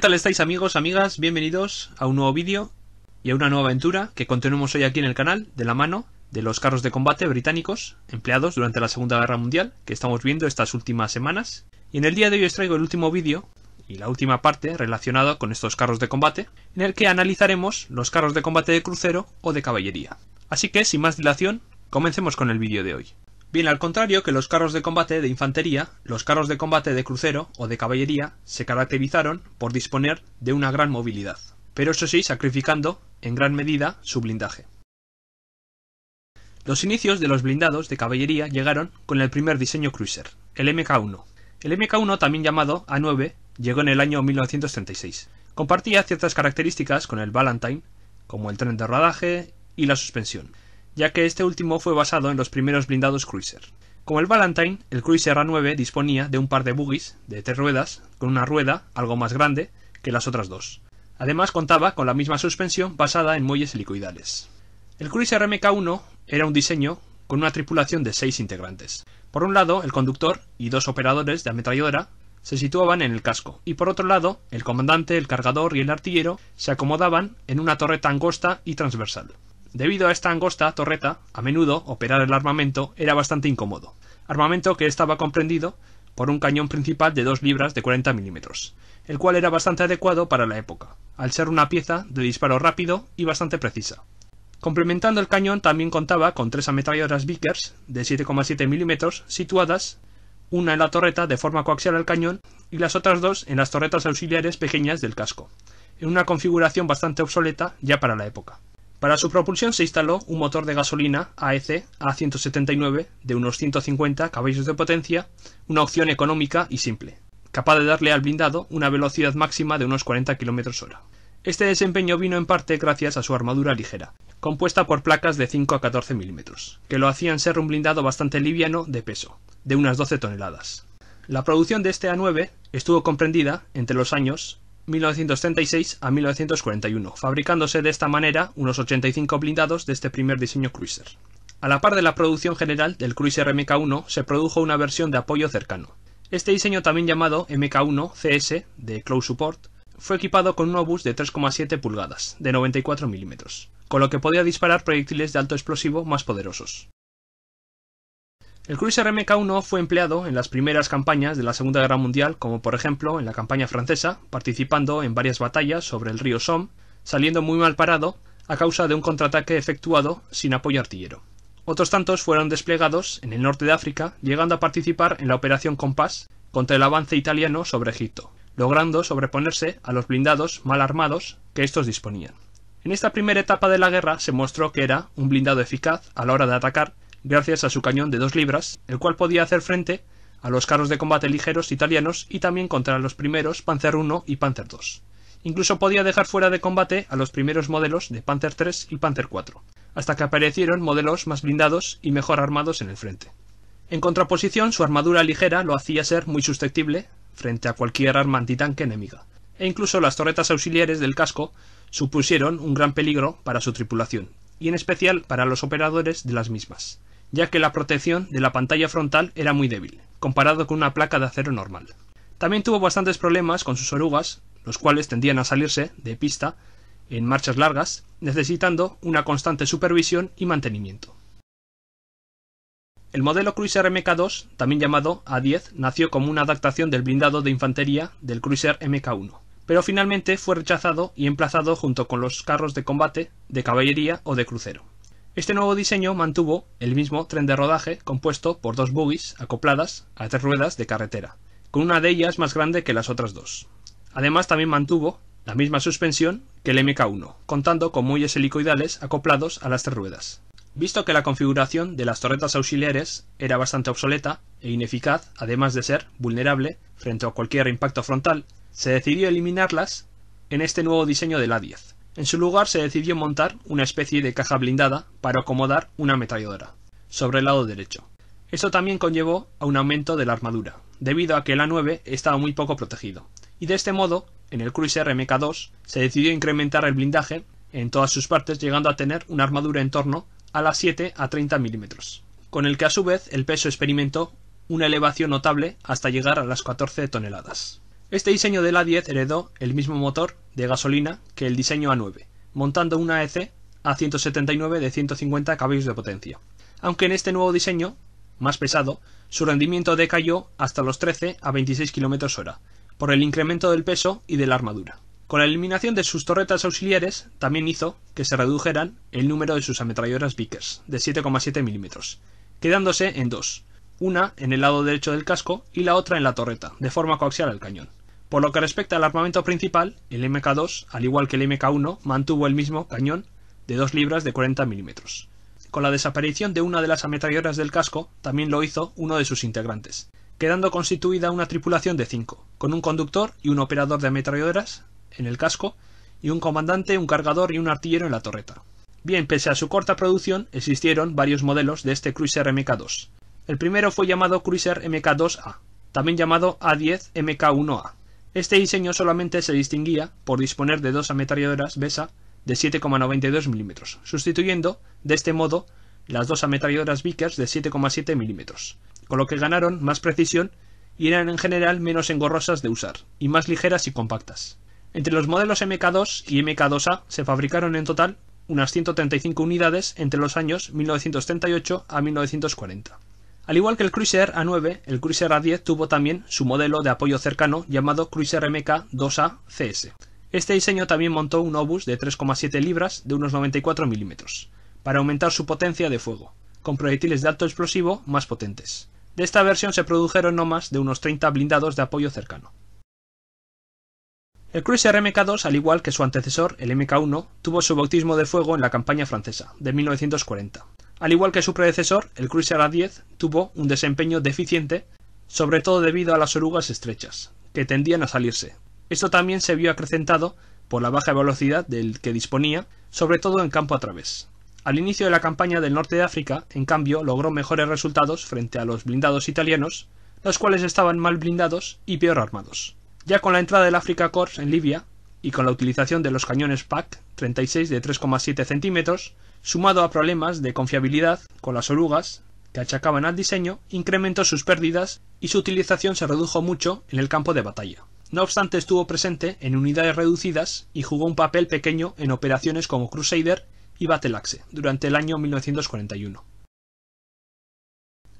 ¿Qué tal estáis amigos, amigas? Bienvenidos a un nuevo vídeo y a una nueva aventura que continuamos hoy aquí en el canal de la mano de los carros de combate británicos empleados durante la Segunda Guerra Mundial que estamos viendo estas últimas semanas. Y en el día de hoy os traigo el último vídeo y la última parte relacionada con estos carros de combate en el que analizaremos los carros de combate de crucero o de caballería. Así que sin más dilación, comencemos con el vídeo de hoy. Bien al contrario que los carros de combate de infantería, los carros de combate de crucero o de caballería se caracterizaron por disponer de una gran movilidad, pero eso sí sacrificando, en gran medida, su blindaje. Los inicios de los blindados de caballería llegaron con el primer diseño cruiser, el MK1. El MK1, también llamado A9, llegó en el año 1936. Compartía ciertas características con el Valentine, como el tren de rodaje y la suspensión, ya que este último fue basado en los primeros blindados cruiser. Como el Valentine, el cruiser A9 disponía de un par de buggies de tres ruedas, con una rueda algo más grande que las otras dos. Además contaba con la misma suspensión basada en muelles helicoidales. El cruiser MK1 era un diseño con una tripulación de seis integrantes. Por un lado, el conductor y dos operadores de ametralladora se situaban en el casco, y por otro lado, el comandante, el cargador y el artillero se acomodaban en una torreta angosta y transversal. Debido a esta angosta torreta, a menudo operar el armamento era bastante incómodo, armamento que estaba comprendido por un cañón principal de 2 libras de 40 milímetros, el cual era bastante adecuado para la época, al ser una pieza de disparo rápido y bastante precisa. Complementando el cañón también contaba con tres ametralladoras Vickers de 7,7 milímetros situadas una en la torreta de forma coaxial al cañón y las otras dos en las torretas auxiliares pequeñas del casco, en una configuración bastante obsoleta ya para la época. Para su propulsión se instaló un motor de gasolina AEC A179 de unos 150 caballos de potencia, una opción económica y simple, capaz de darle al blindado una velocidad máxima de unos 40 km hora. Este desempeño vino en parte gracias a su armadura ligera, compuesta por placas de 5 a 14 mm, que lo hacían ser un blindado bastante liviano de peso, de unas 12 toneladas. La producción de este A9 estuvo comprendida entre los años 1936 a 1941, fabricándose de esta manera unos 85 blindados de este primer diseño cruiser. A la par de la producción general del cruiser MK1 se produjo una versión de apoyo cercano. Este diseño también llamado MK1 CS de Close Support fue equipado con un obús de 3,7 pulgadas, de 94 milímetros, con lo que podía disparar proyectiles de alto explosivo más poderosos. El cruiser Mk1 fue empleado en las primeras campañas de la Segunda Guerra Mundial, como por ejemplo en la campaña francesa, participando en varias batallas sobre el río Somme, saliendo muy mal parado a causa de un contraataque efectuado sin apoyo artillero. Otros tantos fueron desplegados en el norte de África, llegando a participar en la Operación Compás contra el avance italiano sobre Egipto, logrando sobreponerse a los blindados mal armados que estos disponían. En esta primera etapa de la guerra se mostró que era un blindado eficaz a la hora de atacar gracias a su cañón de dos libras, el cual podía hacer frente a los carros de combate ligeros italianos y también contra los primeros Panzer I y Panzer II. Incluso podía dejar fuera de combate a los primeros modelos de Panzer III y Panzer IV, hasta que aparecieron modelos más blindados y mejor armados en el frente. En contraposición, su armadura ligera lo hacía ser muy susceptible frente a cualquier arma antitanque enemiga, e incluso las torretas auxiliares del casco supusieron un gran peligro para su tripulación, y en especial para los operadores de las mismas ya que la protección de la pantalla frontal era muy débil, comparado con una placa de acero normal. También tuvo bastantes problemas con sus orugas, los cuales tendían a salirse de pista en marchas largas, necesitando una constante supervisión y mantenimiento. El modelo Cruiser MK2, también llamado A10, nació como una adaptación del blindado de infantería del Cruiser MK1, pero finalmente fue rechazado y emplazado junto con los carros de combate, de caballería o de crucero. Este nuevo diseño mantuvo el mismo tren de rodaje compuesto por dos bogies acopladas a tres ruedas de carretera, con una de ellas más grande que las otras dos. Además también mantuvo la misma suspensión que el MK1, contando con muelles helicoidales acoplados a las tres ruedas. Visto que la configuración de las torretas auxiliares era bastante obsoleta e ineficaz, además de ser vulnerable frente a cualquier impacto frontal, se decidió eliminarlas en este nuevo diseño del A10, en su lugar se decidió montar una especie de caja blindada para acomodar una ametralladora, sobre el lado derecho. Esto también conllevó a un aumento de la armadura, debido a que el A9 estaba muy poco protegido, y de este modo, en el cruiser MK2 se decidió incrementar el blindaje en todas sus partes llegando a tener una armadura en torno a las 7 a 30 milímetros, con el que a su vez el peso experimentó una elevación notable hasta llegar a las 14 toneladas. Este diseño del A10 heredó el mismo motor de gasolina que el diseño A9, montando una EC A179 de 150 caballos de potencia. Aunque en este nuevo diseño, más pesado, su rendimiento decayó hasta los 13 a 26 km hora, por el incremento del peso y de la armadura. Con la eliminación de sus torretas auxiliares, también hizo que se redujeran el número de sus ametralladoras Vickers, de 7,7 mm, quedándose en dos, una en el lado derecho del casco y la otra en la torreta, de forma coaxial al cañón. Por lo que respecta al armamento principal, el MK2, al igual que el MK1, mantuvo el mismo cañón de 2 libras de 40 milímetros. Con la desaparición de una de las ametralladoras del casco, también lo hizo uno de sus integrantes, quedando constituida una tripulación de 5, con un conductor y un operador de ametralladoras en el casco, y un comandante, un cargador y un artillero en la torreta. Bien, pese a su corta producción, existieron varios modelos de este cruiser MK2. El primero fue llamado Cruiser MK2A, también llamado A10 MK1A, este diseño solamente se distinguía por disponer de dos ametralladoras Besa de 7,92 mm, sustituyendo, de este modo, las dos ametralladoras Vickers de 7,7 mm, con lo que ganaron más precisión y eran en general menos engorrosas de usar, y más ligeras y compactas. Entre los modelos MK2 y MK2A se fabricaron en total unas 135 unidades entre los años 1938 a 1940. Al igual que el Cruiser A9, el Cruiser A10 tuvo también su modelo de apoyo cercano llamado Cruiser MK2A CS. Este diseño también montó un obús de 3,7 libras de unos 94 milímetros, para aumentar su potencia de fuego, con proyectiles de alto explosivo más potentes. De esta versión se produjeron no más de unos 30 blindados de apoyo cercano. El cruiser MK2, al igual que su antecesor, el MK1, tuvo su bautismo de fuego en la campaña francesa, de 1940, al igual que su predecesor, el Cruiser A10 tuvo un desempeño deficiente, sobre todo debido a las orugas estrechas, que tendían a salirse. Esto también se vio acrecentado por la baja velocidad del que disponía, sobre todo en campo a través. Al inicio de la campaña del norte de África, en cambio, logró mejores resultados frente a los blindados italianos, los cuales estaban mal blindados y peor armados. Ya con la entrada del Africa Corps en Libia, y con la utilización de los cañones PAC 36 de 3,7 centímetros, sumado a problemas de confiabilidad con las orugas que achacaban al diseño, incrementó sus pérdidas y su utilización se redujo mucho en el campo de batalla. No obstante, estuvo presente en unidades reducidas y jugó un papel pequeño en operaciones como Crusader y Battle Axe durante el año 1941.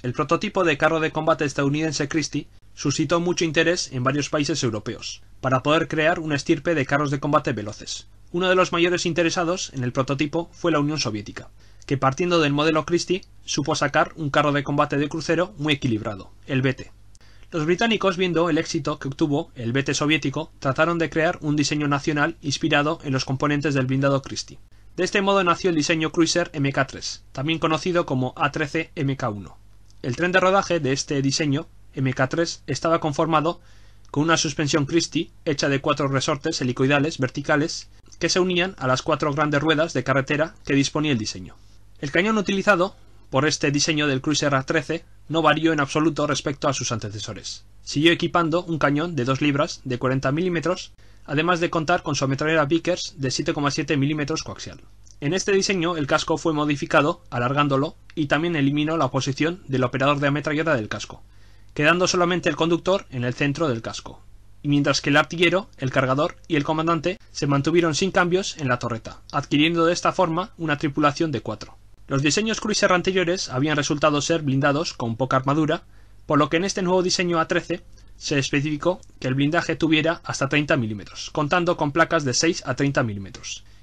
El prototipo de carro de combate estadounidense Christie suscitó mucho interés en varios países europeos, para poder crear una estirpe de carros de combate veloces, uno de los mayores interesados en el prototipo fue la Unión Soviética, que partiendo del modelo Christie supo sacar un carro de combate de crucero muy equilibrado, el BT. Los británicos, viendo el éxito que obtuvo el BT soviético, trataron de crear un diseño nacional inspirado en los componentes del blindado Christie. De este modo nació el diseño cruiser MK3, también conocido como A13 MK1. El tren de rodaje de este diseño, MK3, estaba conformado con una suspensión Christie hecha de cuatro resortes helicoidales verticales que se unían a las cuatro grandes ruedas de carretera que disponía el diseño. El cañón utilizado por este diseño del cruiser A13 no varió en absoluto respecto a sus antecesores. Siguió equipando un cañón de 2 libras de 40 milímetros, además de contar con su ametralladora Vickers de 7,7 milímetros coaxial. En este diseño el casco fue modificado, alargándolo, y también eliminó la posición del operador de ametralladora del casco, quedando solamente el conductor en el centro del casco, y mientras que el artillero, el cargador y el comandante se mantuvieron sin cambios en la torreta, adquiriendo de esta forma una tripulación de cuatro. Los diseños cruiser anteriores habían resultado ser blindados con poca armadura, por lo que en este nuevo diseño A13 se especificó que el blindaje tuviera hasta 30 mm contando con placas de 6 a 30 mm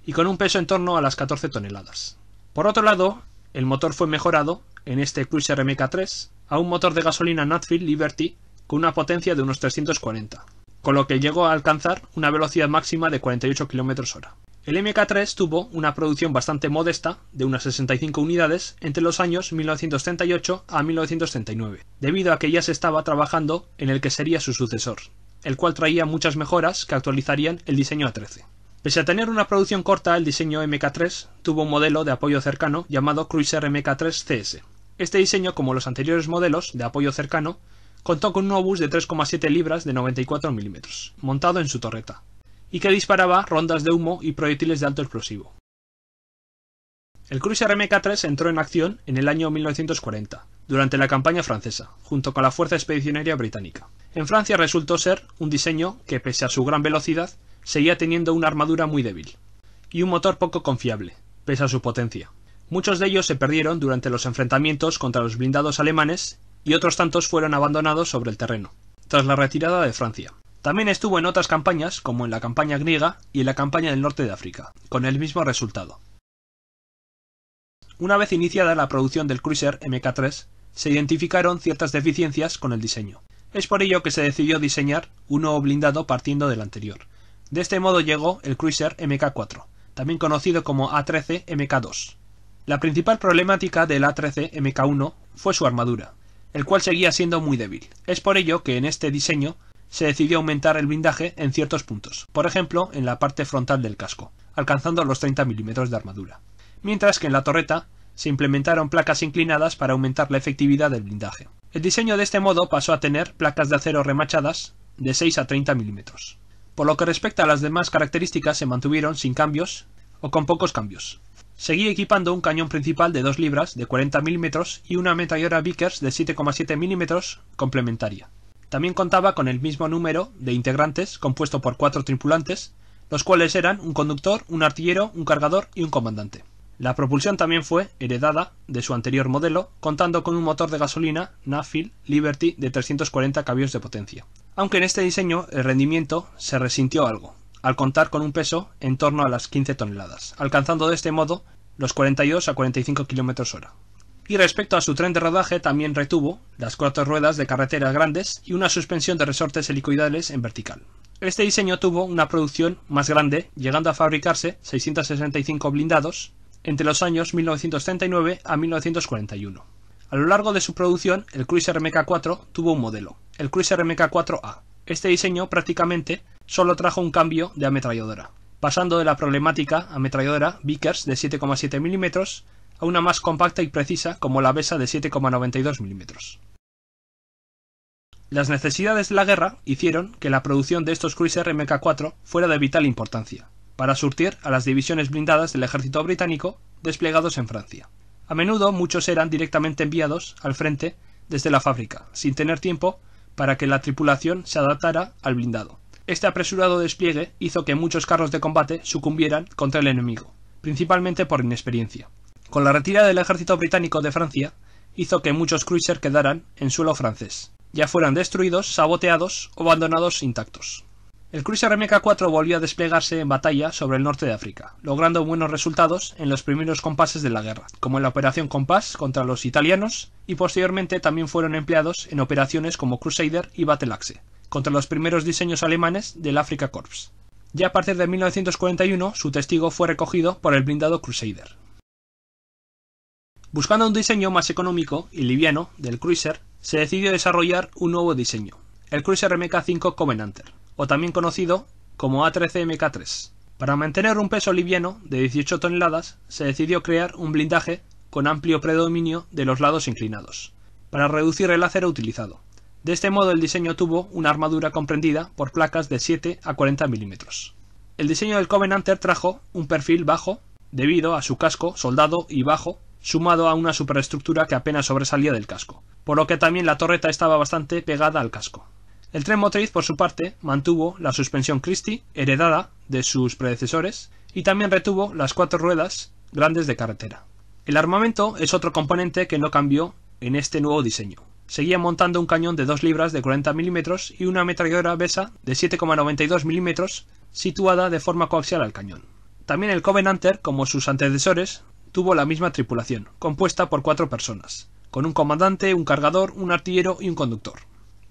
y con un peso en torno a las 14 toneladas. Por otro lado, el motor fue mejorado, en este cruiser MK3, a un motor de gasolina Nutfield Liberty con una potencia de unos 340, con lo que llegó a alcanzar una velocidad máxima de 48 km hora. El MK3 tuvo una producción bastante modesta, de unas 65 unidades, entre los años 1938 a 1939, debido a que ya se estaba trabajando en el que sería su sucesor, el cual traía muchas mejoras que actualizarían el diseño A13. Pese a tener una producción corta, el diseño MK3 tuvo un modelo de apoyo cercano llamado Cruiser MK3 CS. Este diseño, como los anteriores modelos de apoyo cercano, contó con un obús de 3,7 libras de 94 milímetros, montado en su torreta, y que disparaba rondas de humo y proyectiles de alto explosivo. El cruiser MK3 entró en acción en el año 1940, durante la campaña francesa, junto con la Fuerza Expedicionaria Británica. En Francia resultó ser un diseño que, pese a su gran velocidad, seguía teniendo una armadura muy débil, y un motor poco confiable, pese a su potencia. Muchos de ellos se perdieron durante los enfrentamientos contra los blindados alemanes y otros tantos fueron abandonados sobre el terreno, tras la retirada de Francia. También estuvo en otras campañas, como en la campaña griega y en la campaña del norte de África, con el mismo resultado. Una vez iniciada la producción del cruiser MK3, se identificaron ciertas deficiencias con el diseño. Es por ello que se decidió diseñar un nuevo blindado partiendo del anterior. De este modo llegó el cruiser MK4, también conocido como A13 MK2. La principal problemática del A13 MK1 fue su armadura, el cual seguía siendo muy débil. Es por ello que en este diseño se decidió aumentar el blindaje en ciertos puntos, por ejemplo en la parte frontal del casco, alcanzando los 30 milímetros de armadura, mientras que en la torreta se implementaron placas inclinadas para aumentar la efectividad del blindaje. El diseño de este modo pasó a tener placas de acero remachadas de 6 a 30 milímetros. Por lo que respecta a las demás características se mantuvieron sin cambios o con pocos cambios, Seguí equipando un cañón principal de 2 libras de 40 milímetros y una ametralladora Vickers de 7,7 milímetros complementaria. También contaba con el mismo número de integrantes, compuesto por cuatro tripulantes, los cuales eran un conductor, un artillero, un cargador y un comandante. La propulsión también fue heredada de su anterior modelo, contando con un motor de gasolina Nafil Liberty de 340 caballos de potencia. Aunque en este diseño el rendimiento se resintió algo, al contar con un peso en torno a las 15 toneladas, alcanzando de este modo los 42 a 45 km hora. Y respecto a su tren de rodaje también retuvo las cuatro ruedas de carreteras grandes y una suspensión de resortes helicoidales en vertical. Este diseño tuvo una producción más grande, llegando a fabricarse 665 blindados entre los años 1939 a 1941. A lo largo de su producción, el Cruiser Mk4 tuvo un modelo, el Cruiser Mk4A. Este diseño prácticamente solo trajo un cambio de ametralladora, pasando de la problemática ametralladora Vickers de 7,7 mm a una más compacta y precisa como la Besa de 7,92 mm. Las necesidades de la guerra hicieron que la producción de estos cruiser MK4 fuera de vital importancia, para surtir a las divisiones blindadas del ejército británico desplegados en Francia. A menudo muchos eran directamente enviados al frente desde la fábrica, sin tener tiempo para que la tripulación se adaptara al blindado, este apresurado despliegue hizo que muchos carros de combate sucumbieran contra el enemigo, principalmente por inexperiencia. Con la retirada del ejército británico de Francia, hizo que muchos cruisers quedaran en suelo francés, ya fueran destruidos, saboteados o abandonados intactos. El cruiser MK4 volvió a desplegarse en batalla sobre el norte de África, logrando buenos resultados en los primeros compases de la guerra, como en la Operación Compass contra los italianos, y posteriormente también fueron empleados en operaciones como Crusader y Battle contra los primeros diseños alemanes del Africa Corps. Ya a partir de 1941 su testigo fue recogido por el blindado Crusader. Buscando un diseño más económico y liviano del cruiser, se decidió desarrollar un nuevo diseño, el cruiser MK5 Covenanter, o también conocido como A13MK3. Para mantener un peso liviano de 18 toneladas, se decidió crear un blindaje con amplio predominio de los lados inclinados, para reducir el acero utilizado. De este modo el diseño tuvo una armadura comprendida por placas de 7 a 40 milímetros. El diseño del Covenanter trajo un perfil bajo debido a su casco soldado y bajo sumado a una superestructura que apenas sobresalía del casco, por lo que también la torreta estaba bastante pegada al casco. El tren motriz, por su parte, mantuvo la suspensión Christie, heredada de sus predecesores, y también retuvo las cuatro ruedas grandes de carretera. El armamento es otro componente que no cambió en este nuevo diseño seguía montando un cañón de 2 libras de 40 milímetros y una ametralladora Besa de 7,92 milímetros situada de forma coaxial al cañón. También el Covenanter, como sus antecesores, tuvo la misma tripulación, compuesta por cuatro personas, con un comandante, un cargador, un artillero y un conductor.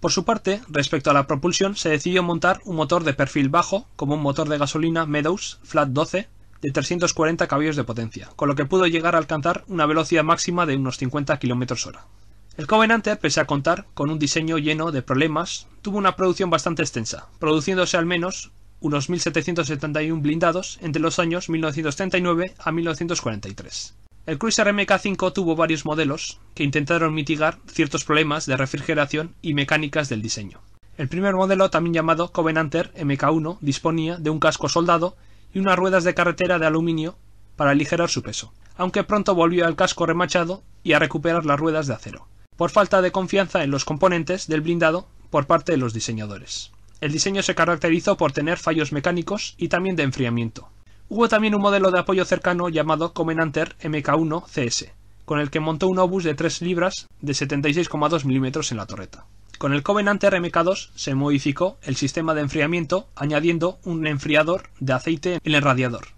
Por su parte, respecto a la propulsión, se decidió montar un motor de perfil bajo, como un motor de gasolina Meadows Flat 12, de 340 caballos de potencia, con lo que pudo llegar a alcanzar una velocidad máxima de unos 50 km hora. El Covenanter, pese a contar con un diseño lleno de problemas, tuvo una producción bastante extensa, produciéndose al menos unos 1.771 blindados entre los años 1939 a 1943. El Cruiser MK5 tuvo varios modelos que intentaron mitigar ciertos problemas de refrigeración y mecánicas del diseño. El primer modelo, también llamado Covenanter MK1, disponía de un casco soldado y unas ruedas de carretera de aluminio para aligerar su peso, aunque pronto volvió al casco remachado y a recuperar las ruedas de acero por falta de confianza en los componentes del blindado por parte de los diseñadores. El diseño se caracterizó por tener fallos mecánicos y también de enfriamiento. Hubo también un modelo de apoyo cercano llamado Comenanter MK1CS, con el que montó un obús de 3 libras de 76,2 mm en la torreta. Con el Covenanter MK2 se modificó el sistema de enfriamiento añadiendo un enfriador de aceite en el radiador.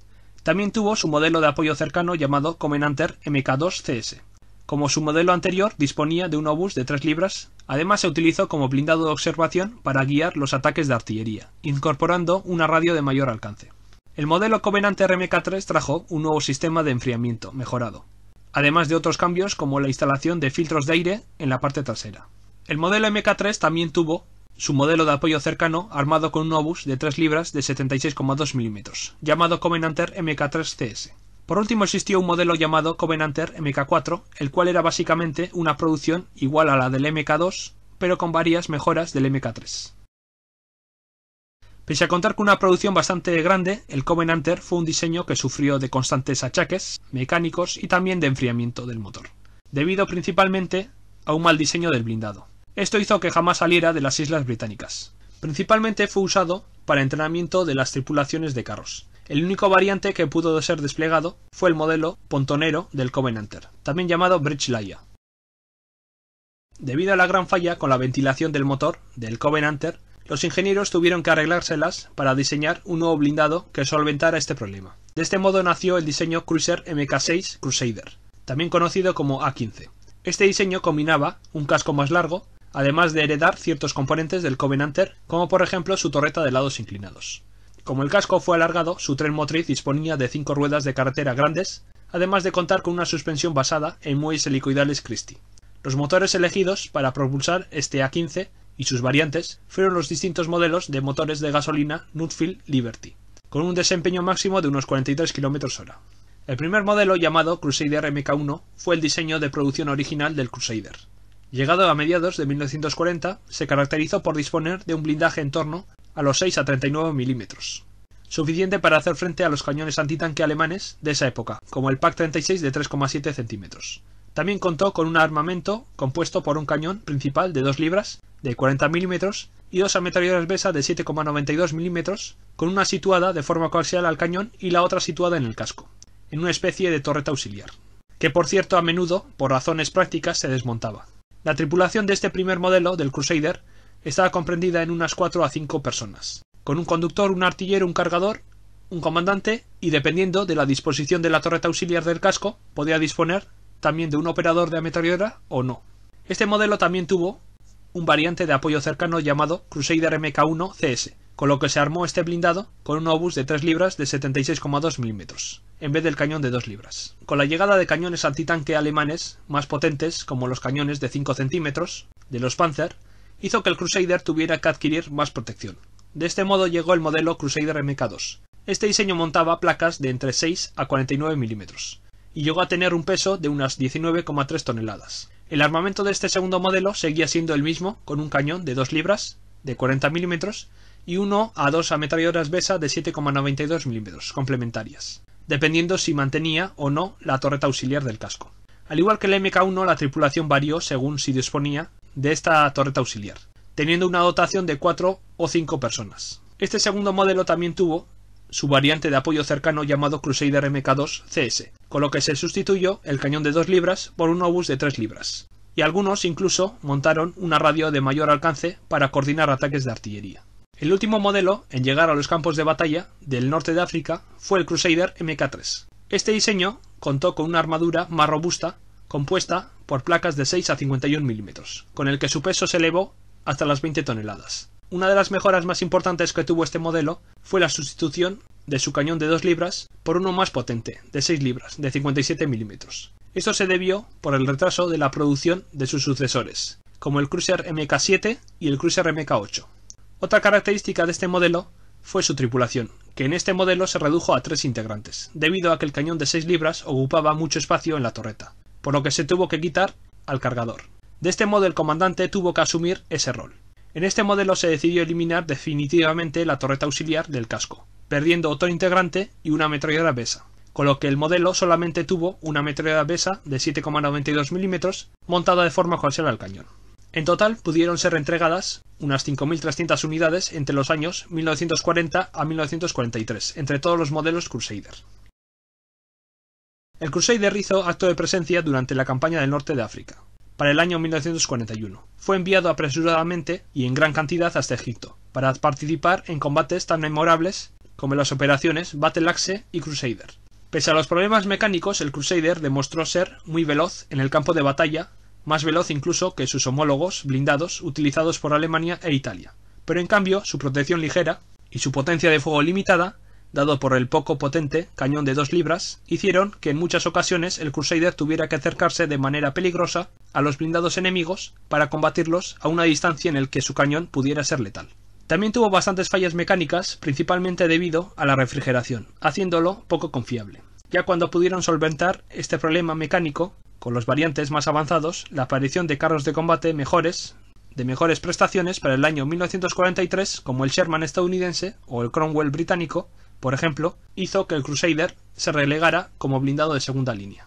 También tuvo su modelo de apoyo cercano llamado Comenanter MK2CS. Como su modelo anterior disponía de un obús de 3 libras, además se utilizó como blindado de observación para guiar los ataques de artillería, incorporando una radio de mayor alcance. El modelo Covenant mk 3 trajo un nuevo sistema de enfriamiento mejorado, además de otros cambios como la instalación de filtros de aire en la parte trasera. El modelo MK3 también tuvo su modelo de apoyo cercano armado con un obús de 3 libras de 76,2 mm, llamado Covenanter MK3CS. Por último existió un modelo llamado Covenanter MK4, el cual era básicamente una producción igual a la del MK2, pero con varias mejoras del MK3. Pese a contar con una producción bastante grande, el Covenanter fue un diseño que sufrió de constantes achaques mecánicos y también de enfriamiento del motor, debido principalmente a un mal diseño del blindado. Esto hizo que jamás saliera de las islas británicas. Principalmente fue usado para entrenamiento de las tripulaciones de carros, el único variante que pudo ser desplegado fue el modelo pontonero del Covenanter, también llamado Bridge Layer. Debido a la gran falla con la ventilación del motor del Covenanter, los ingenieros tuvieron que arreglárselas para diseñar un nuevo blindado que solventara este problema. De este modo nació el diseño Cruiser MK6 Crusader, también conocido como A15. Este diseño combinaba un casco más largo, además de heredar ciertos componentes del Covenanter, como por ejemplo su torreta de lados inclinados. Como el casco fue alargado, su tren motriz disponía de cinco ruedas de carretera grandes, además de contar con una suspensión basada en muelles helicoidales Christie. Los motores elegidos para propulsar este A15 y sus variantes fueron los distintos modelos de motores de gasolina Nutfield Liberty, con un desempeño máximo de unos 43 km hora. El primer modelo, llamado Crusader MK1, fue el diseño de producción original del Crusader. Llegado a mediados de 1940, se caracterizó por disponer de un blindaje en torno a los 6 a 39 milímetros, suficiente para hacer frente a los cañones antitanque alemanes de esa época, como el PAC-36 de 3,7 centímetros. También contó con un armamento compuesto por un cañón principal de 2 libras de 40 milímetros y dos ametralladoras Besa de 7,92 milímetros, con una situada de forma coaxial al cañón y la otra situada en el casco, en una especie de torreta auxiliar, que por cierto a menudo, por razones prácticas, se desmontaba. La tripulación de este primer modelo del Crusader estaba comprendida en unas cuatro a cinco personas, con un conductor, un artillero, un cargador, un comandante y, dependiendo de la disposición de la torreta auxiliar del casco, podía disponer también de un operador de ametralladora o no. Este modelo también tuvo un variante de apoyo cercano llamado Crusader MK1 CS, con lo que se armó este blindado con un obús de 3 libras de 76,2 milímetros, en vez del cañón de 2 libras. Con la llegada de cañones antitanque alemanes más potentes, como los cañones de 5 centímetros de los Panzer, hizo que el Crusader tuviera que adquirir más protección. De este modo llegó el modelo Crusader MK2. Este diseño montaba placas de entre 6 a 49 milímetros y llegó a tener un peso de unas 19,3 toneladas. El armamento de este segundo modelo seguía siendo el mismo, con un cañón de 2 libras de 40 milímetros y 1 a 2 ametralladoras BESA de 7,92 milímetros complementarias, dependiendo si mantenía o no la torreta auxiliar del casco. Al igual que el MK1, la tripulación varió según si disponía de esta torreta auxiliar, teniendo una dotación de 4 o 5 personas. Este segundo modelo también tuvo su variante de apoyo cercano llamado Crusader MK2 CS, con lo que se sustituyó el cañón de 2 libras por un obús de 3 libras, y algunos incluso montaron una radio de mayor alcance para coordinar ataques de artillería. El último modelo en llegar a los campos de batalla del norte de África fue el Crusader MK3. Este diseño contó con una armadura más robusta compuesta por placas de 6 a 51 milímetros, con el que su peso se elevó hasta las 20 toneladas. Una de las mejoras más importantes que tuvo este modelo fue la sustitución de su cañón de 2 libras por uno más potente, de 6 libras, de 57 milímetros. Esto se debió por el retraso de la producción de sus sucesores, como el cruiser MK7 y el cruiser MK8. Otra característica de este modelo fue su tripulación, que en este modelo se redujo a tres integrantes, debido a que el cañón de 6 libras ocupaba mucho espacio en la torreta por lo que se tuvo que quitar al cargador. De este modo el comandante tuvo que asumir ese rol. En este modelo se decidió eliminar definitivamente la torreta auxiliar del casco, perdiendo otro integrante y una ametralladora pesa, con lo que el modelo solamente tuvo una ametralladora pesa de 7,92 mm montada de forma coaxial al cañón. En total pudieron ser entregadas unas 5.300 unidades entre los años 1940 a 1943, entre todos los modelos Crusader. El Crusader hizo acto de presencia durante la campaña del norte de África, para el año 1941. Fue enviado apresuradamente y en gran cantidad hasta Egipto, para participar en combates tan memorables como las operaciones Battle Axe y Crusader. Pese a los problemas mecánicos, el Crusader demostró ser muy veloz en el campo de batalla, más veloz incluso que sus homólogos blindados utilizados por Alemania e Italia. Pero en cambio, su protección ligera y su potencia de fuego limitada dado por el poco potente cañón de dos libras, hicieron que en muchas ocasiones el Crusader tuviera que acercarse de manera peligrosa a los blindados enemigos para combatirlos a una distancia en el que su cañón pudiera ser letal. También tuvo bastantes fallas mecánicas, principalmente debido a la refrigeración, haciéndolo poco confiable. Ya cuando pudieron solventar este problema mecánico con los variantes más avanzados, la aparición de carros de combate mejores, de mejores prestaciones para el año 1943, como el Sherman estadounidense o el Cromwell británico, por ejemplo, hizo que el Crusader se relegara como blindado de segunda línea.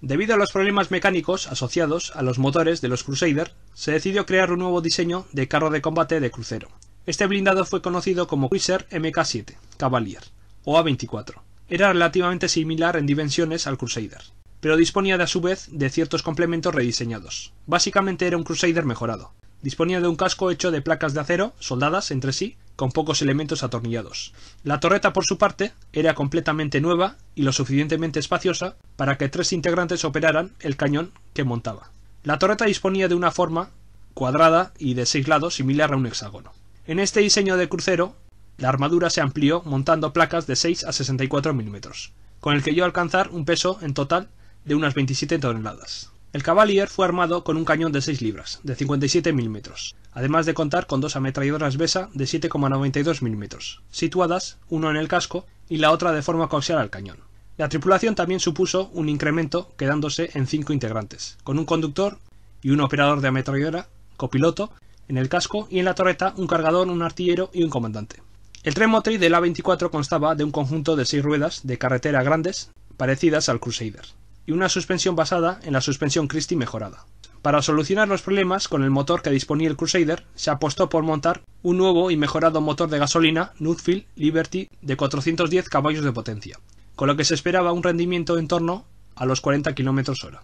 Debido a los problemas mecánicos asociados a los motores de los Crusader, se decidió crear un nuevo diseño de carro de combate de crucero. Este blindado fue conocido como Cruiser MK7 Cavalier o A24. Era relativamente similar en dimensiones al Crusader, pero disponía de a su vez de ciertos complementos rediseñados. Básicamente era un Crusader mejorado. Disponía de un casco hecho de placas de acero soldadas entre sí con pocos elementos atornillados. La torreta, por su parte, era completamente nueva y lo suficientemente espaciosa para que tres integrantes operaran el cañón que montaba. La torreta disponía de una forma cuadrada y de seis lados similar a un hexágono. En este diseño de crucero, la armadura se amplió montando placas de 6 a 64 milímetros, con el que a alcanzar un peso en total de unas 27 toneladas. El Cavalier fue armado con un cañón de 6 libras, de 57 milímetros, además de contar con dos ametralladoras Besa de 7,92 mm, situadas, uno en el casco y la otra de forma coaxial al cañón. La tripulación también supuso un incremento, quedándose en cinco integrantes, con un conductor y un operador de ametralladora, copiloto, en el casco y en la torreta un cargador, un artillero y un comandante. El tren motriz del A24 constaba de un conjunto de seis ruedas de carretera grandes, parecidas al Crusader, y una suspensión basada en la suspensión Christie mejorada. Para solucionar los problemas con el motor que disponía el Crusader, se apostó por montar un nuevo y mejorado motor de gasolina Nutfield Liberty de 410 caballos de potencia, con lo que se esperaba un rendimiento en torno a los 40 km hora.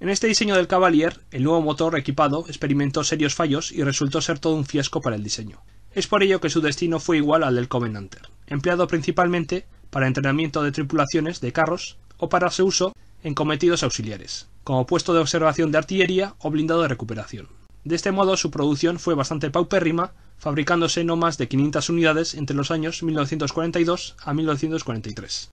En este diseño del Cavalier, el nuevo motor equipado experimentó serios fallos y resultó ser todo un fiasco para el diseño. Es por ello que su destino fue igual al del Covenanter, empleado principalmente para entrenamiento de tripulaciones de carros o para su uso en cometidos auxiliares como puesto de observación de artillería o blindado de recuperación. De este modo su producción fue bastante paupérrima, fabricándose no más de 500 unidades entre los años 1942 a 1943.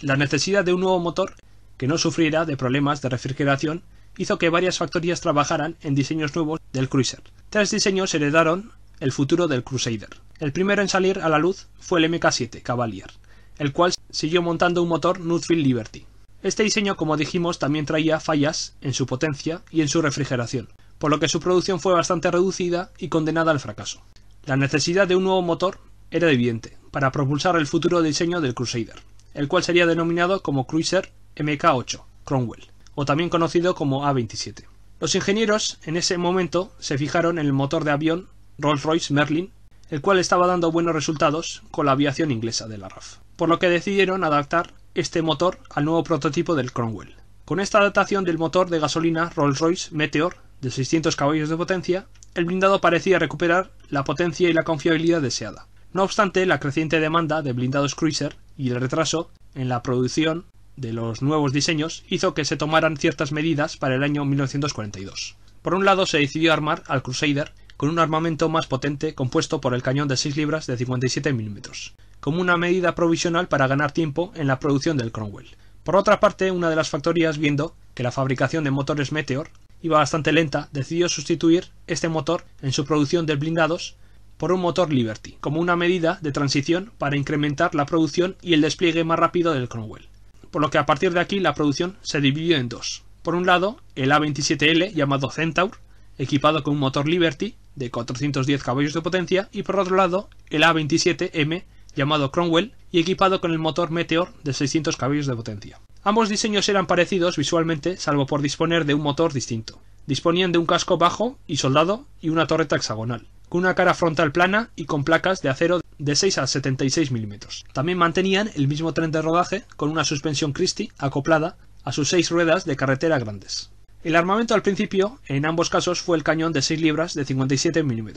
La necesidad de un nuevo motor, que no sufriera de problemas de refrigeración, hizo que varias factorías trabajaran en diseños nuevos del cruiser. Tres diseños heredaron el futuro del Crusader. El primero en salir a la luz fue el MK7 Cavalier, el cual siguió montando un motor Nutfield Liberty. Este diseño, como dijimos, también traía fallas en su potencia y en su refrigeración, por lo que su producción fue bastante reducida y condenada al fracaso. La necesidad de un nuevo motor era evidente para propulsar el futuro diseño del Crusader, el cual sería denominado como Cruiser MK8 Cromwell, o también conocido como A27. Los ingenieros en ese momento se fijaron en el motor de avión Rolls-Royce Merlin, el cual estaba dando buenos resultados con la aviación inglesa de la RAF por lo que decidieron adaptar este motor al nuevo prototipo del Cromwell. Con esta adaptación del motor de gasolina Rolls-Royce Meteor de 600 caballos de potencia, el blindado parecía recuperar la potencia y la confiabilidad deseada. No obstante, la creciente demanda de blindados cruiser y el retraso en la producción de los nuevos diseños hizo que se tomaran ciertas medidas para el año 1942. Por un lado, se decidió armar al Crusader con un armamento más potente compuesto por el cañón de 6 libras de 57 milímetros, como una medida provisional para ganar tiempo en la producción del Cromwell. Por otra parte, una de las factorías, viendo que la fabricación de motores Meteor iba bastante lenta, decidió sustituir este motor en su producción de blindados por un motor Liberty, como una medida de transición para incrementar la producción y el despliegue más rápido del Cromwell. Por lo que a partir de aquí la producción se dividió en dos. Por un lado, el A27L llamado Centaur, equipado con un motor Liberty de 410 caballos de potencia, y por otro lado, el A27M llamado Cromwell y equipado con el motor Meteor de 600 caballos de potencia. Ambos diseños eran parecidos visualmente salvo por disponer de un motor distinto. Disponían de un casco bajo y soldado y una torreta hexagonal, con una cara frontal plana y con placas de acero de 6 a 76 milímetros. También mantenían el mismo tren de rodaje con una suspensión Christie acoplada a sus seis ruedas de carretera grandes. El armamento al principio, en ambos casos, fue el cañón de 6 libras de 57 mm,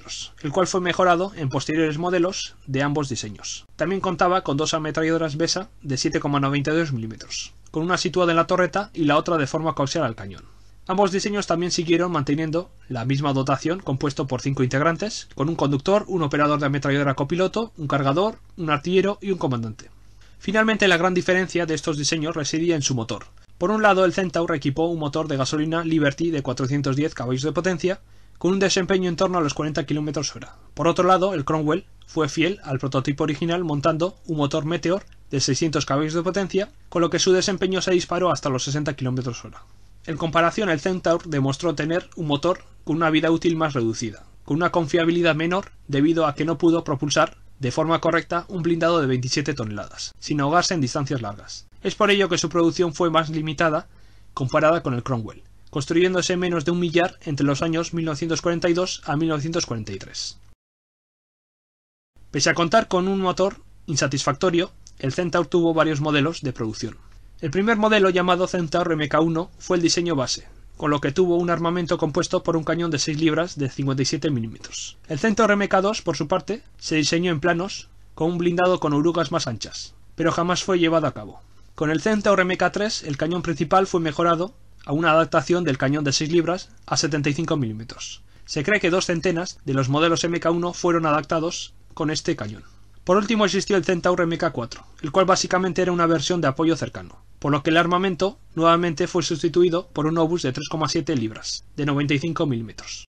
el cual fue mejorado en posteriores modelos de ambos diseños. También contaba con dos ametralladoras Besa de 7,92 mm, con una situada en la torreta y la otra de forma coaxial al cañón. Ambos diseños también siguieron manteniendo la misma dotación, compuesto por 5 integrantes, con un conductor, un operador de ametralladora copiloto, un cargador, un artillero y un comandante. Finalmente, la gran diferencia de estos diseños residía en su motor, por un lado, el Centaur equipó un motor de gasolina Liberty de 410 caballos de potencia, con un desempeño en torno a los 40 km hora. Por otro lado, el Cromwell fue fiel al prototipo original montando un motor Meteor de 600 caballos de potencia, con lo que su desempeño se disparó hasta los 60 km hora. En comparación, el Centaur demostró tener un motor con una vida útil más reducida, con una confiabilidad menor debido a que no pudo propulsar de forma correcta un blindado de 27 toneladas, sin ahogarse en distancias largas. Es por ello que su producción fue más limitada comparada con el Cromwell, construyéndose menos de un millar entre los años 1942 a 1943. Pese a contar con un motor insatisfactorio, el Centaur tuvo varios modelos de producción. El primer modelo llamado Centaur MK1 fue el diseño base, con lo que tuvo un armamento compuesto por un cañón de 6 libras de 57 mm. El Centaur MK2, por su parte, se diseñó en planos, con un blindado con orugas más anchas, pero jamás fue llevado a cabo. Con el Centaur Mk3 el cañón principal fue mejorado a una adaptación del cañón de 6 libras a 75 milímetros. Se cree que dos centenas de los modelos Mk1 fueron adaptados con este cañón. Por último existió el Centaur Mk4, el cual básicamente era una versión de apoyo cercano, por lo que el armamento nuevamente fue sustituido por un obús de 3,7 libras, de 95 milímetros.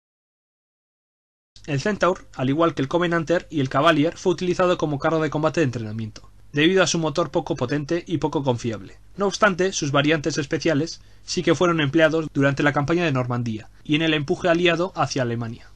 El Centaur, al igual que el Covenanter y el Cavalier, fue utilizado como carro de combate de entrenamiento, debido a su motor poco potente y poco confiable. No obstante, sus variantes especiales sí que fueron empleados durante la campaña de Normandía y en el empuje aliado hacia Alemania.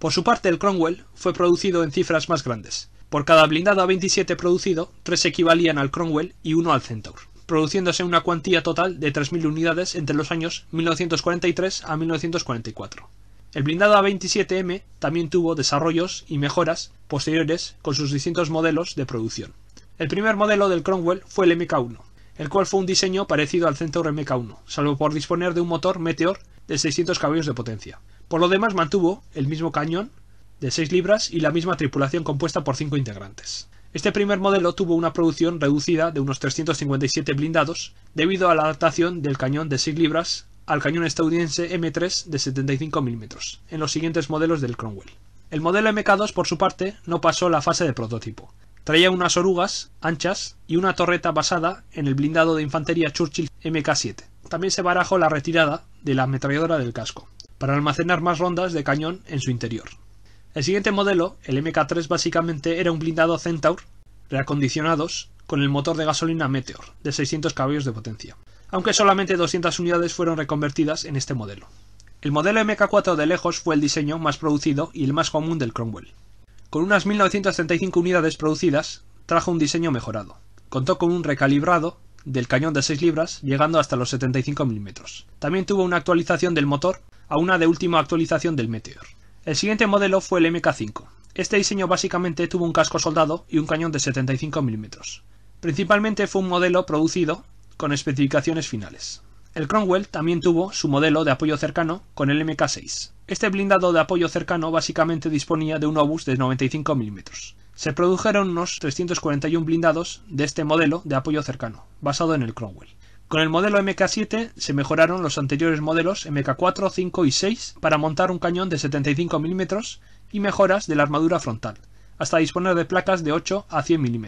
Por su parte, el Cromwell fue producido en cifras más grandes. Por cada blindado A-27 producido, tres equivalían al Cromwell y uno al Centaur, produciéndose una cuantía total de 3.000 unidades entre los años 1943 a 1944. El blindado A27M también tuvo desarrollos y mejoras posteriores con sus distintos modelos de producción. El primer modelo del Cromwell fue el MK1, el cual fue un diseño parecido al Centaur MK1, salvo por disponer de un motor Meteor de 600 caballos de potencia. Por lo demás mantuvo el mismo cañón de 6 libras y la misma tripulación compuesta por 5 integrantes. Este primer modelo tuvo una producción reducida de unos 357 blindados debido a la adaptación del cañón de 6 libras al cañón estadounidense M3 de 75 mm, en los siguientes modelos del Cromwell. El modelo MK2, por su parte, no pasó la fase de prototipo. Traía unas orugas anchas y una torreta basada en el blindado de infantería Churchill MK7. También se barajó la retirada de la ametralladora del casco, para almacenar más rondas de cañón en su interior. El siguiente modelo, el MK3, básicamente era un blindado Centaur reacondicionados con el motor de gasolina Meteor de 600 caballos de potencia aunque solamente 200 unidades fueron reconvertidas en este modelo. El modelo MK4 de lejos fue el diseño más producido y el más común del Cromwell. Con unas 1935 unidades producidas, trajo un diseño mejorado. Contó con un recalibrado del cañón de 6 libras, llegando hasta los 75 mm. También tuvo una actualización del motor a una de última actualización del Meteor. El siguiente modelo fue el MK5. Este diseño básicamente tuvo un casco soldado y un cañón de 75 mm. Principalmente fue un modelo producido con especificaciones finales. El Cromwell también tuvo su modelo de apoyo cercano con el MK6. Este blindado de apoyo cercano básicamente disponía de un obús de 95 mm. Se produjeron unos 341 blindados de este modelo de apoyo cercano, basado en el Cromwell. Con el modelo MK7 se mejoraron los anteriores modelos MK4, 5 y 6 para montar un cañón de 75 mm y mejoras de la armadura frontal, hasta disponer de placas de 8 a 100 mm.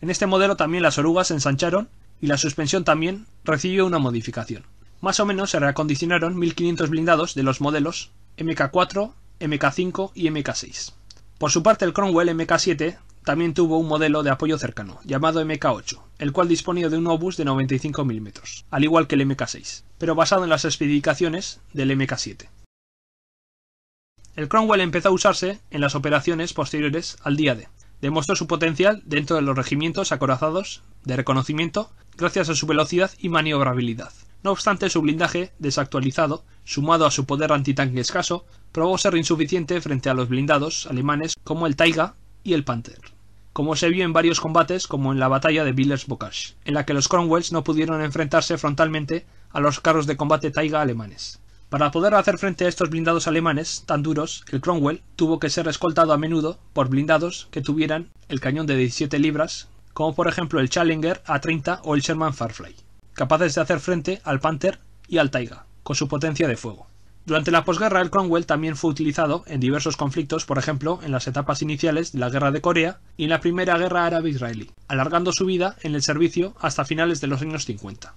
En este modelo también las orugas se ensancharon y la suspensión también recibió una modificación. Más o menos se reacondicionaron 1500 blindados de los modelos MK4, MK5 y MK6. Por su parte, el Cromwell MK7 también tuvo un modelo de apoyo cercano, llamado MK8, el cual disponía de un obús de 95 mm, al igual que el MK6, pero basado en las especificaciones del MK7. El Cromwell empezó a usarse en las operaciones posteriores al día D, demostró su potencial dentro de los regimientos acorazados de reconocimiento gracias a su velocidad y maniobrabilidad. No obstante, su blindaje desactualizado, sumado a su poder antitanque escaso, probó ser insuficiente frente a los blindados alemanes como el Taiga y el Panther, como se vio en varios combates como en la batalla de Villers-Bocage, en la que los Cromwells no pudieron enfrentarse frontalmente a los carros de combate Taiga alemanes. Para poder hacer frente a estos blindados alemanes tan duros, el Cromwell tuvo que ser escoltado a menudo por blindados que tuvieran el cañón de 17 libras, como por ejemplo el Challenger A30 o el Sherman Farfly, capaces de hacer frente al Panther y al Taiga, con su potencia de fuego. Durante la posguerra, el Cromwell también fue utilizado en diversos conflictos, por ejemplo, en las etapas iniciales de la Guerra de Corea y en la Primera Guerra Árabe-Israelí, alargando su vida en el servicio hasta finales de los años 50.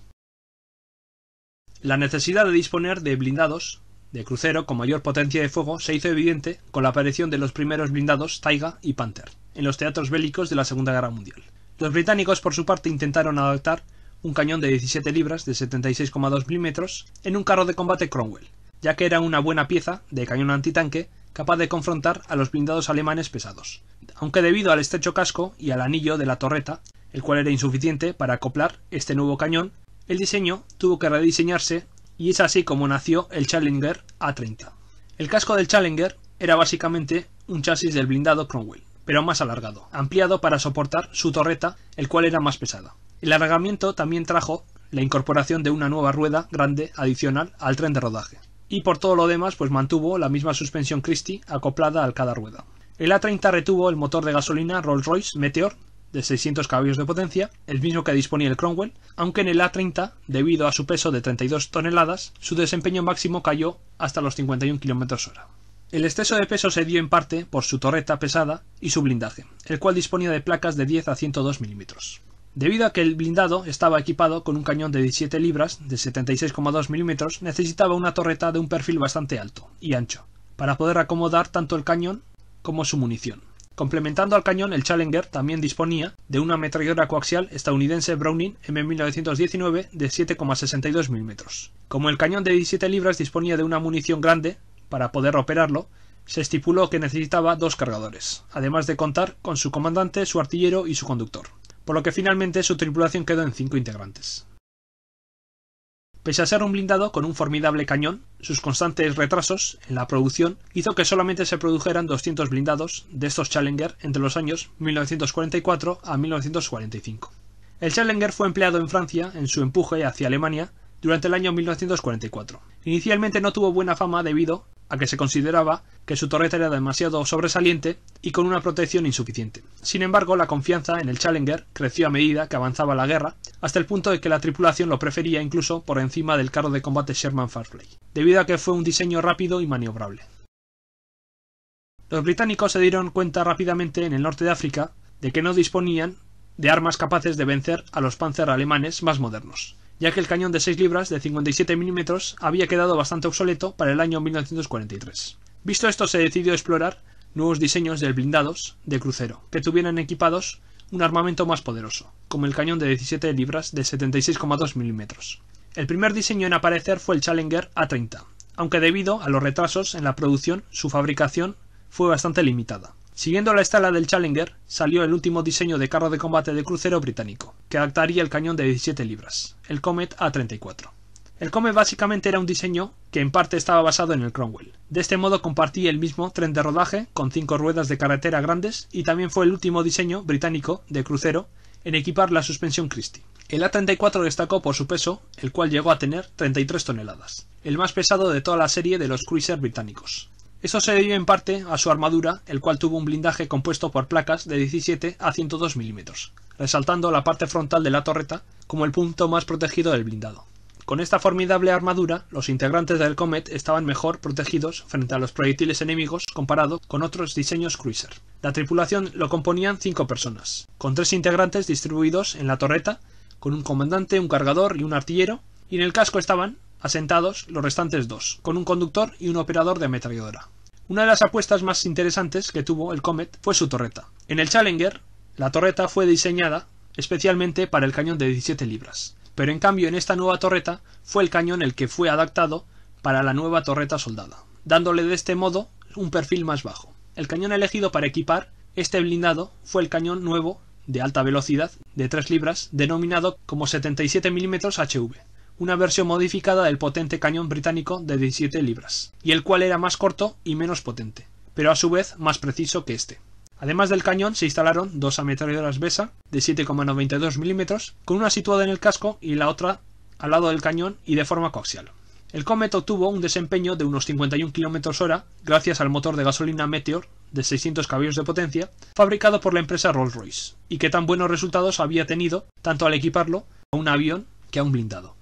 La necesidad de disponer de blindados de crucero con mayor potencia de fuego se hizo evidente con la aparición de los primeros blindados Taiga y Panther en los teatros bélicos de la Segunda Guerra Mundial. Los británicos, por su parte, intentaron adaptar un cañón de 17 libras de 76,2 milímetros en un carro de combate Cromwell, ya que era una buena pieza de cañón antitanque capaz de confrontar a los blindados alemanes pesados, aunque debido al estrecho casco y al anillo de la torreta, el cual era insuficiente para acoplar este nuevo cañón el diseño tuvo que rediseñarse y es así como nació el Challenger A30. El casco del Challenger era básicamente un chasis del blindado Cromwell, pero más alargado, ampliado para soportar su torreta, el cual era más pesada. El alargamiento también trajo la incorporación de una nueva rueda grande adicional al tren de rodaje. Y por todo lo demás, pues mantuvo la misma suspensión Christie acoplada a cada rueda. El A30 retuvo el motor de gasolina Rolls-Royce Meteor de 600 caballos de potencia, el mismo que disponía el Cromwell, aunque en el A30, debido a su peso de 32 toneladas, su desempeño máximo cayó hasta los 51 km hora. El exceso de peso se dio en parte por su torreta pesada y su blindaje, el cual disponía de placas de 10 a 102 mm. Debido a que el blindado estaba equipado con un cañón de 17 libras de 76,2 mm, necesitaba una torreta de un perfil bastante alto y ancho, para poder acomodar tanto el cañón como su munición. Complementando al cañón, el Challenger también disponía de una ametralladora coaxial estadounidense Browning M1919 de 7,62 mm. Como el cañón de 17 libras disponía de una munición grande para poder operarlo, se estipuló que necesitaba dos cargadores, además de contar con su comandante, su artillero y su conductor, por lo que finalmente su tripulación quedó en cinco integrantes. Pese a ser un blindado con un formidable cañón, sus constantes retrasos en la producción hizo que solamente se produjeran 200 blindados de estos Challenger entre los años 1944 a 1945. El Challenger fue empleado en Francia en su empuje hacia Alemania durante el año 1944. Inicialmente no tuvo buena fama debido a que se consideraba que su torreta era demasiado sobresaliente y con una protección insuficiente. Sin embargo, la confianza en el Challenger creció a medida que avanzaba la guerra, hasta el punto de que la tripulación lo prefería incluso por encima del carro de combate Sherman Farfley, debido a que fue un diseño rápido y maniobrable. Los británicos se dieron cuenta rápidamente en el norte de África de que no disponían de armas capaces de vencer a los panzer alemanes más modernos, ya que el cañón de 6 libras de 57 milímetros había quedado bastante obsoleto para el año 1943. Visto esto, se decidió explorar nuevos diseños de blindados de crucero, que tuvieran equipados un armamento más poderoso, como el cañón de 17 libras de 76,2 milímetros. El primer diseño en aparecer fue el Challenger A30, aunque debido a los retrasos en la producción, su fabricación fue bastante limitada. Siguiendo la estela del Challenger, salió el último diseño de carro de combate de crucero británico, que adaptaría el cañón de 17 libras, el Comet A34. El Comet básicamente era un diseño que en parte estaba basado en el Cromwell. De este modo compartía el mismo tren de rodaje con cinco ruedas de carretera grandes y también fue el último diseño británico de crucero en equipar la suspensión Christie. El A34 destacó por su peso, el cual llegó a tener 33 toneladas, el más pesado de toda la serie de los cruiser británicos. Esto se debió en parte a su armadura, el cual tuvo un blindaje compuesto por placas de 17 a 102 milímetros, resaltando la parte frontal de la torreta como el punto más protegido del blindado. Con esta formidable armadura, los integrantes del Comet estaban mejor protegidos frente a los proyectiles enemigos comparado con otros diseños cruiser. La tripulación lo componían cinco personas, con tres integrantes distribuidos en la torreta, con un comandante, un cargador y un artillero, y en el casco estaban asentados los restantes dos, con un conductor y un operador de ametralladora. Una de las apuestas más interesantes que tuvo el Comet fue su torreta. En el Challenger, la torreta fue diseñada especialmente para el cañón de 17 libras, pero en cambio en esta nueva torreta fue el cañón el que fue adaptado para la nueva torreta soldada, dándole de este modo un perfil más bajo. El cañón elegido para equipar este blindado fue el cañón nuevo de alta velocidad de 3 libras denominado como 77 mm HV, una versión modificada del potente cañón británico de 17 libras, y el cual era más corto y menos potente, pero a su vez más preciso que este. Además del cañón se instalaron dos ametralladoras Besa de 7,92 milímetros, con una situada en el casco y la otra al lado del cañón y de forma coaxial. El Comet obtuvo un desempeño de unos 51 km hora gracias al motor de gasolina Meteor de 600 caballos de potencia fabricado por la empresa Rolls-Royce y que tan buenos resultados había tenido tanto al equiparlo a un avión que a un blindado.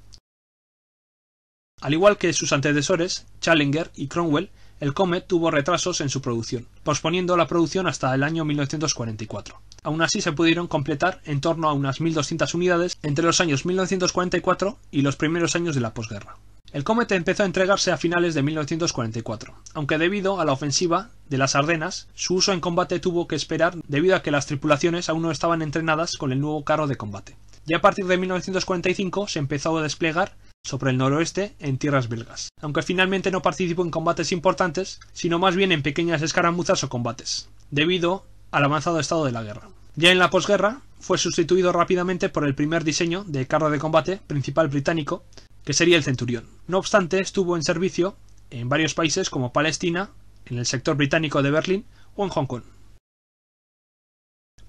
Al igual que sus antecesores, Challenger y Cromwell, el Comet tuvo retrasos en su producción, posponiendo la producción hasta el año 1944. Aún así se pudieron completar en torno a unas 1.200 unidades entre los años 1944 y los primeros años de la posguerra. El Comet empezó a entregarse a finales de 1944, aunque debido a la ofensiva de las Ardenas, su uso en combate tuvo que esperar debido a que las tripulaciones aún no estaban entrenadas con el nuevo carro de combate. Ya a partir de 1945 se empezó a desplegar sobre el noroeste en tierras belgas, aunque finalmente no participó en combates importantes, sino más bien en pequeñas escaramuzas o combates, debido al avanzado estado de la guerra. Ya en la posguerra, fue sustituido rápidamente por el primer diseño de carro de combate principal británico, que sería el Centurión. No obstante, estuvo en servicio en varios países como Palestina, en el sector británico de Berlín o en Hong Kong.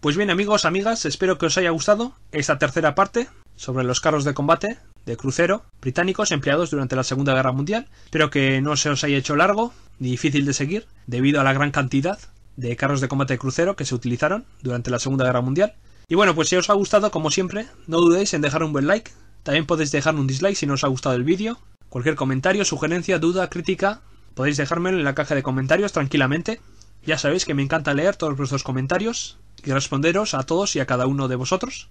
Pues bien amigos, amigas, espero que os haya gustado esta tercera parte sobre los carros de combate de crucero británicos empleados durante la Segunda Guerra Mundial. Espero que no se os haya hecho largo ni difícil de seguir debido a la gran cantidad de carros de combate de crucero que se utilizaron durante la Segunda Guerra Mundial. Y bueno, pues si os ha gustado, como siempre, no dudéis en dejar un buen like. También podéis dejar un dislike si no os ha gustado el vídeo. Cualquier comentario, sugerencia, duda, crítica, podéis dejármelo en la caja de comentarios tranquilamente. Ya sabéis que me encanta leer todos vuestros comentarios y responderos a todos y a cada uno de vosotros.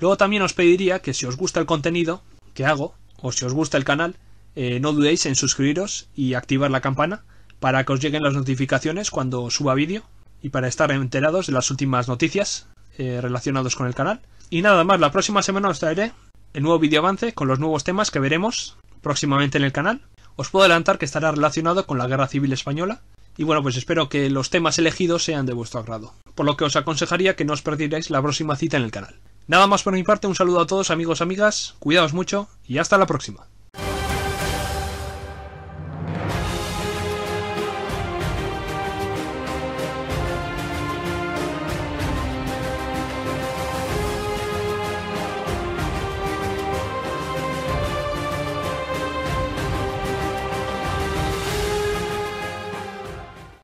Luego también os pediría que si os gusta el contenido que hago, o si os gusta el canal, eh, no dudéis en suscribiros y activar la campana para que os lleguen las notificaciones cuando suba vídeo y para estar enterados de las últimas noticias eh, relacionados relacionadas con el canal. Y nada más, la próxima semana os traeré el nuevo vídeo avance con los nuevos temas que veremos próximamente en el canal. Os puedo adelantar que estará relacionado con la Guerra Civil Española y bueno, pues espero que los temas elegidos sean de vuestro agrado, por lo que os aconsejaría que no os perdierais la próxima cita en el canal. Nada más por mi parte, un saludo a todos amigos, amigas, cuidaos mucho y hasta la próxima.